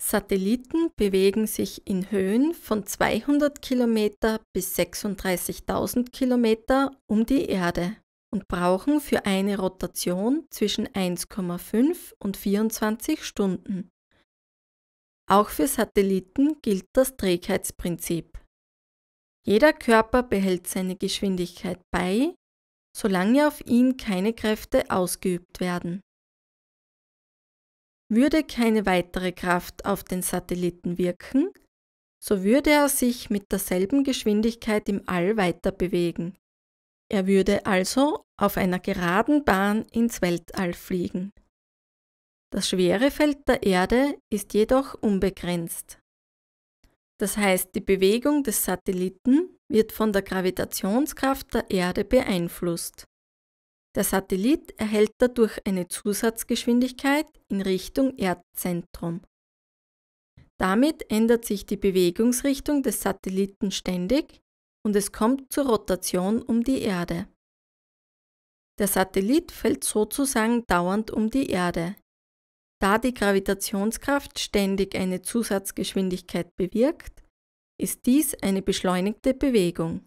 Satelliten bewegen sich in Höhen von 200 km bis 36.000 km um die Erde und brauchen für eine Rotation zwischen 1,5 und 24 Stunden. Auch für Satelliten gilt das Trägheitsprinzip. Jeder Körper behält seine Geschwindigkeit bei, solange auf ihn keine Kräfte ausgeübt werden. Würde keine weitere Kraft auf den Satelliten wirken, so würde er sich mit derselben Geschwindigkeit im All weiter bewegen. Er würde also auf einer geraden Bahn ins Weltall fliegen. Das Schwerefeld der Erde ist jedoch unbegrenzt. Das heißt, die Bewegung des Satelliten wird von der Gravitationskraft der Erde beeinflusst. Der Satellit erhält dadurch eine Zusatzgeschwindigkeit in Richtung Erdzentrum. Damit ändert sich die Bewegungsrichtung des Satelliten ständig und es kommt zur Rotation um die Erde. Der Satellit fällt sozusagen dauernd um die Erde. Da die Gravitationskraft ständig eine Zusatzgeschwindigkeit bewirkt, ist dies eine beschleunigte Bewegung.